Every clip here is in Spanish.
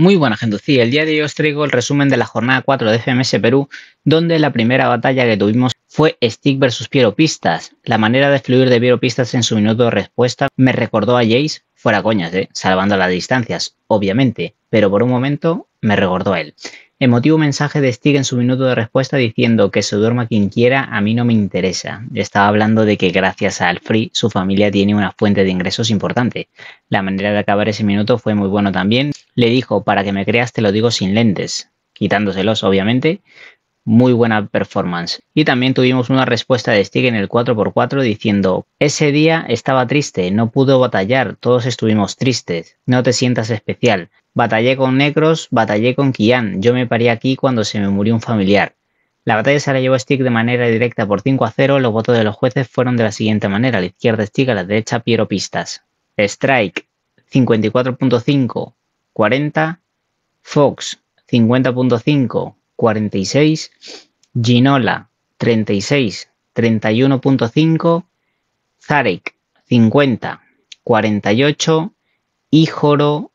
Muy buenas, gente. el día de hoy os traigo el resumen de la jornada 4 de FMS Perú, donde la primera batalla que tuvimos fue Stick versus Piero Pistas. La manera de fluir de Piero Pistas en su minuto de respuesta me recordó a Jace, fuera coñas, ¿eh? salvando las distancias, obviamente, pero por un momento me recordó a él. Emotivo mensaje de Stig en su minuto de respuesta diciendo que se duerma quien quiera, a mí no me interesa. Estaba hablando de que gracias al free su familia tiene una fuente de ingresos importante. La manera de acabar ese minuto fue muy bueno también. Le dijo, para que me creas te lo digo sin lentes, quitándoselos obviamente, muy buena performance. Y también tuvimos una respuesta de Stig en el 4x4 diciendo, ese día estaba triste, no pudo batallar, todos estuvimos tristes, no te sientas especial. Batallé con Necros, batallé con Kian, yo me paré aquí cuando se me murió un familiar. La batalla se la llevó Stick de manera directa por 5 a 0, los votos de los jueces fueron de la siguiente manera, a la izquierda Stick, a la derecha Piero Pistas. Strike 54.5, 40, Fox 50.5, 46, Ginola 36, 31.5, Zarek 50, 48 y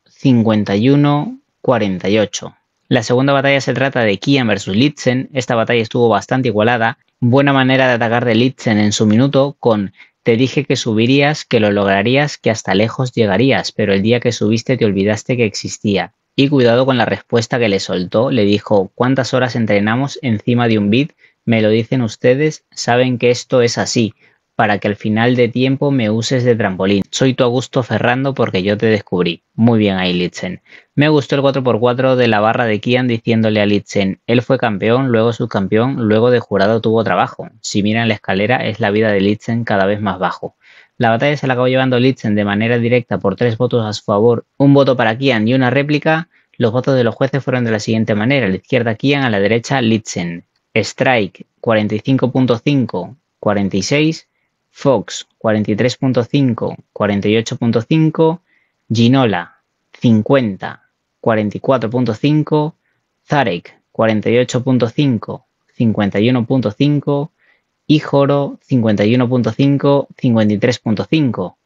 51, 48. La segunda batalla se trata de Kian versus Litzen. Esta batalla estuvo bastante igualada. Buena manera de atacar de Litzen en su minuto con te dije que subirías, que lo lograrías, que hasta lejos llegarías, pero el día que subiste te olvidaste que existía. Y cuidado con la respuesta que le soltó, le dijo, ¿cuántas horas entrenamos encima de un beat? Me lo dicen ustedes, saben que esto es así, para que al final de tiempo me uses de trampolín. Soy tu Augusto Ferrando porque yo te descubrí. Muy bien ahí, Litzen. Me gustó el 4x4 de la barra de Kian diciéndole a Litzen, él fue campeón, luego subcampeón, luego de jurado tuvo trabajo. Si miran la escalera es la vida de Litzen cada vez más bajo. La batalla se la acabó llevando Litzen de manera directa por tres votos a su favor, un voto para Kian y una réplica. Los votos de los jueces fueron de la siguiente manera: a la izquierda Kian, a la derecha Litzen. Strike 45.5, 46. Fox 43.5, 48.5. Ginola 50, 44.5. Zarek 48.5, 51.5 y Joro 51.5, 53.5.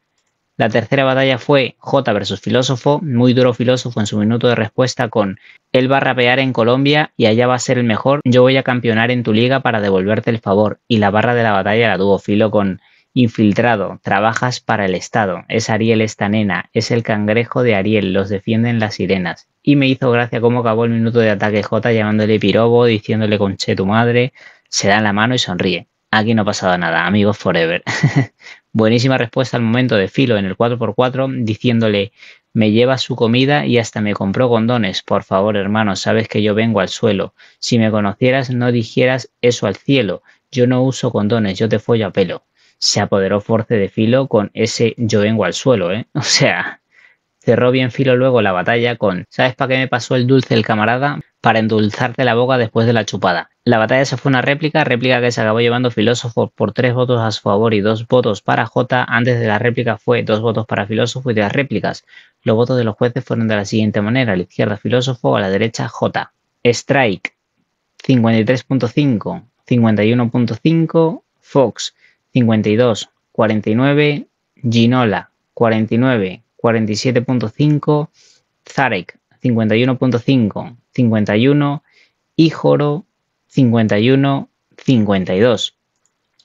La tercera batalla fue J versus Filósofo, muy duro Filósofo en su minuto de respuesta con él va a rapear en Colombia y allá va a ser el mejor, yo voy a campeonar en tu liga para devolverte el favor. Y la barra de la batalla la tuvo Filo con Infiltrado, trabajas para el Estado, es Ariel esta nena, es el cangrejo de Ariel, los defienden las sirenas. Y me hizo gracia cómo acabó el minuto de ataque J llamándole pirobo, diciéndole conche tu madre, se da la mano y sonríe. Aquí no ha pasado nada, amigos forever. Buenísima respuesta al momento de Filo en el 4x4 diciéndole, me lleva su comida y hasta me compró condones. Por favor, hermano, sabes que yo vengo al suelo. Si me conocieras, no dijeras eso al cielo. Yo no uso condones, yo te follo a pelo. Se apoderó Force de Filo con ese yo vengo al suelo, ¿eh? O sea, cerró bien Filo luego la batalla con, ¿sabes para qué me pasó el dulce el camarada? para endulzarte la boca después de la chupada. La batalla se fue una réplica, réplica que se acabó llevando Filósofo por tres votos a su favor y dos votos para J. Antes de la réplica fue dos votos para Filósofo y tres réplicas. Los votos de los jueces fueron de la siguiente manera, a la izquierda Filósofo, a la derecha J. Strike 53.5, 51.5, Fox 52, 49, Ginola 49, 47.5, Zarek 51.5, 51 y Joro 51, 52.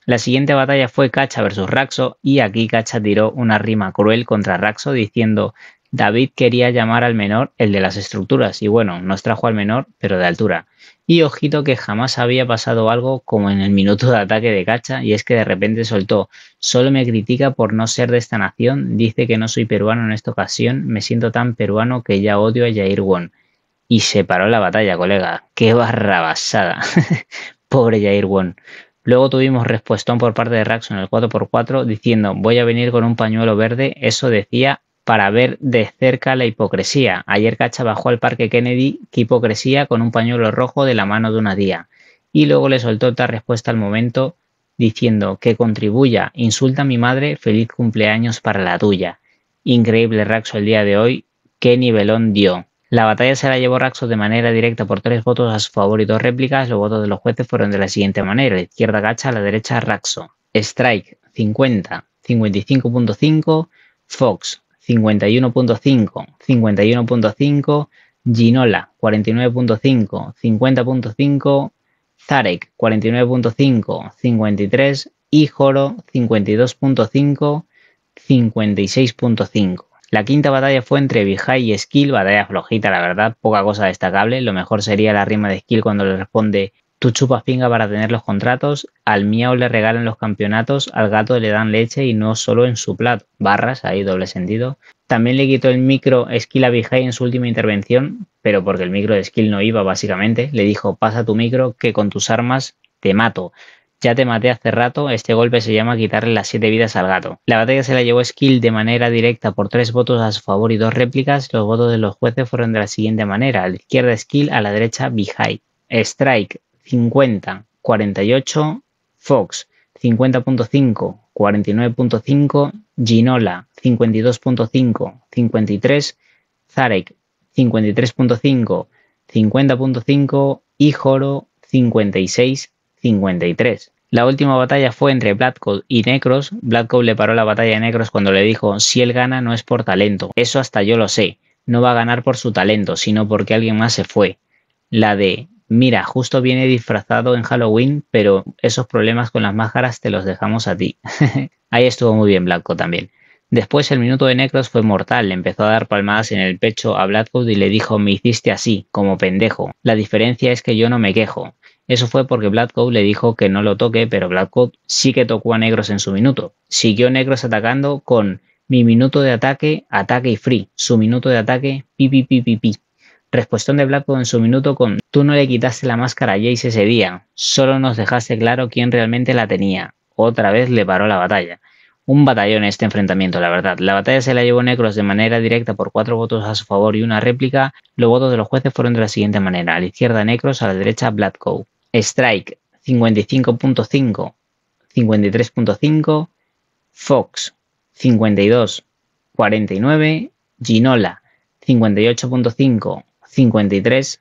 La siguiente batalla fue Cacha versus Raxo y aquí Cacha tiró una rima cruel contra Raxo diciendo David quería llamar al menor el de las estructuras y bueno, nos trajo al menor, pero de altura. Y ojito que jamás había pasado algo como en el minuto de ataque de Cacha y es que de repente soltó, solo me critica por no ser de esta nación, dice que no soy peruano en esta ocasión, me siento tan peruano que ya odio a Jair Won. Y se paró la batalla, colega. ¡Qué barrabasada! Pobre Jair Won. Luego tuvimos respuestón por parte de Raxon el 4x4 diciendo voy a venir con un pañuelo verde, eso decía para ver de cerca la hipocresía. Ayer Cacha bajó al Parque Kennedy, que hipocresía, con un pañuelo rojo de la mano de una día. Y luego le soltó otra respuesta al momento, diciendo que contribuya, insulta a mi madre, feliz cumpleaños para la tuya. Increíble Raxo el día de hoy, qué nivelón dio. La batalla se la llevó Raxo de manera directa por tres votos a su favor y dos réplicas. Los votos de los jueces fueron de la siguiente manera: izquierda Gacha, la derecha Raxo. Strike 50, 55.5, Fox 51.5, 51.5, Ginola 49.5, 50.5, Zarek 49.5, 53 y 52.5, 56.5. La quinta batalla fue entre Vijay y Skill, batalla flojita la verdad, poca cosa destacable, lo mejor sería la rima de Skill cuando le responde Tú chupas pinga para tener los contratos, al miau le regalan los campeonatos, al gato le dan leche y no solo en su plato. Barras, ahí doble sentido. También le quitó el micro Skill a Vijay en su última intervención, pero porque el micro de Skill no iba básicamente, le dijo, pasa tu micro que con tus armas te mato. Ya te maté hace rato, este golpe se llama quitarle las 7 vidas al gato. La batalla se la llevó Skill de manera directa por 3 votos a su favor y 2 réplicas. Los votos de los jueces fueron de la siguiente manera: a la izquierda Skill, a la derecha Bihai. Strike. 50, 48, Fox 50.5, 49.5, Ginola 52.5, 53, Zarek 53.5, 50.5 y Joro 56, 53. La última batalla fue entre Bladcode y Necros. Bladcode le paró la batalla a Necros cuando le dijo, si él gana no es por talento, eso hasta yo lo sé, no va a ganar por su talento, sino porque alguien más se fue. La de mira, justo viene disfrazado en Halloween, pero esos problemas con las máscaras te los dejamos a ti. Ahí estuvo muy bien Blanco también. Después el minuto de Necros fue mortal, le empezó a dar palmadas en el pecho a Blackwood y le dijo me hiciste así, como pendejo. La diferencia es que yo no me quejo. Eso fue porque Blackwood le dijo que no lo toque, pero Blackwood sí que tocó a Negros en su minuto. Siguió Negros atacando con mi minuto de ataque, ataque y free, su minuto de ataque, pi pi pi pi pi. Respuestón de Blackwood en su minuto con Tú no le quitaste la máscara a Jace ese día, solo nos dejaste claro quién realmente la tenía. Otra vez le paró la batalla. Un batallón este enfrentamiento, la verdad. La batalla se la llevó Necros de manera directa por cuatro votos a su favor y una réplica. Los votos de los jueces fueron de la siguiente manera. A la izquierda Necros, a la derecha Blatko. Strike 55.5, 53.5, Fox 52, 49, Ginola 58.5, 53,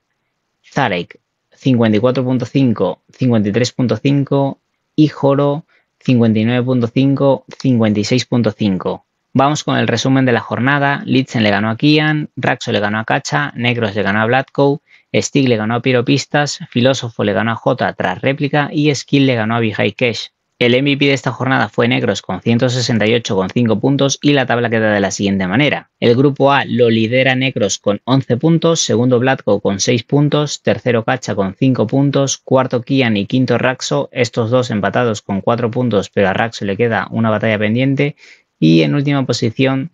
Zarek 54.5, 53.5 y Joro 59.5, 56.5. Vamos con el resumen de la jornada. Litzen le ganó a Kian, Raxo le ganó a Cacha, Negros le ganó a Bladco, Stig le ganó a Piropistas, Filósofo le ganó a Jota tras réplica y Skill le ganó a Vijay Kesh. El MVP de esta jornada fue Negros con 168 con 5 puntos y la tabla queda de la siguiente manera. El grupo A lo lidera Negros con 11 puntos, segundo Blatko con 6 puntos, tercero Cacha con 5 puntos, cuarto Kian y quinto Raxo, estos dos empatados con 4 puntos pero a Raxo le queda una batalla pendiente y en última posición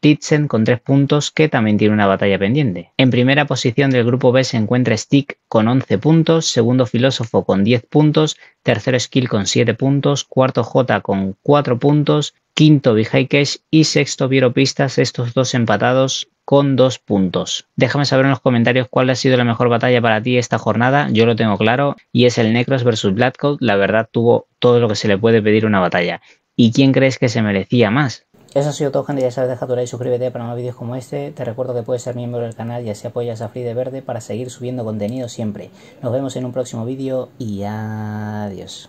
Titsen con 3 puntos que también tiene una batalla pendiente. En primera posición del grupo B se encuentra Stick con 11 puntos, segundo Filósofo con 10 puntos, tercero Skill con 7 puntos, cuarto J con 4 puntos, quinto Bihaikesh y sexto Vieropistas, estos dos empatados con 2 puntos. Déjame saber en los comentarios cuál ha sido la mejor batalla para ti esta jornada, yo lo tengo claro, y es el Necros versus Blackcoat, la verdad tuvo todo lo que se le puede pedir una batalla. ¿Y quién crees que se merecía más? Eso ha sido todo gente, ya sabes, deja tu like, suscríbete para más vídeos como este. Te recuerdo que puedes ser miembro del canal y así apoyas a Free de Verde para seguir subiendo contenido siempre. Nos vemos en un próximo vídeo y adiós.